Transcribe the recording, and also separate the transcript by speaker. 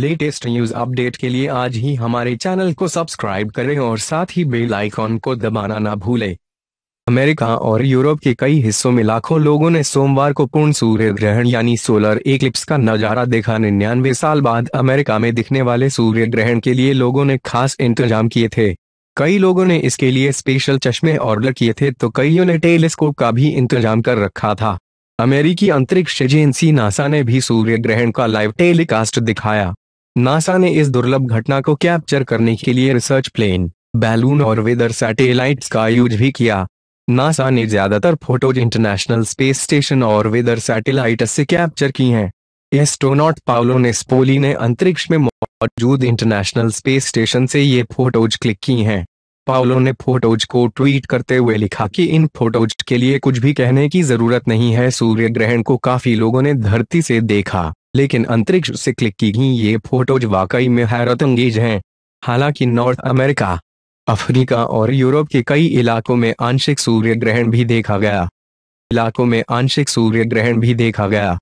Speaker 1: latest news update के लिए आज ही हमारे चैनल को सब्सक्राइब करें और साथ ही बेल आइकॉन को दबाना ना भूलें अमेरिका और यूरोप के कई हिस्सों में लाखों लोगों ने सोमवार को पूर्ण सूर्य ग्रहण यानी सोलर इक्लिप्स का नजारा देखा निन्यानवे साल बाद अमेरिका में दिखने वाले सूर्य ग्रहण के लिए लोगों ने खास इंतजाम किए थे कई लोगों ने इसके लिए स्पेशल चश्मे ऑर्डर किए थे तो कईयों ने टेलीस्कोप का भी इंतजाम कर रखा था अमेरिकी अंतरिक्ष एजेंसी नासा ने भी सूर्य ग्रहण का लाइव टेलीकास्ट दिखाया नासा ने इस दुर्लभ घटना को कैप्चर करने के लिए रिसर्च प्लेन बैलून और वेदर सैटेलाइट्स का यूज भी किया नासा ने ज्यादातर फोटोज इंटरनेशनल स्पेस स्टेशन और वेदर सैटेलाइट से कैप्चर की हैं एस्ट्रोनॉट पावलो ने स्पोली ने अंतरिक्ष में मौजूद इंटरनेशनल स्पेस स्टेशन से ये फोटोज क्लिक की हैं पावलो ने फोटोज को ट्वीट करते हुए लिखा कि इन फोटोज के लिए कुछ भी कहने की जरूरत नहीं है सूर्य ग्रहण को काफी लोगों ने धरती से देखा लेकिन अंतरिक्ष से क्लिक की गई ये फोटोज वाकई में हैरत अंगेज हैं हालांकि नॉर्थ अमेरिका अफ्रीका और यूरोप के कई इलाकों में आंशिक सूर्य ग्रहण भी देखा गया इलाकों में आंशिक सूर्य ग्रहण भी देखा गया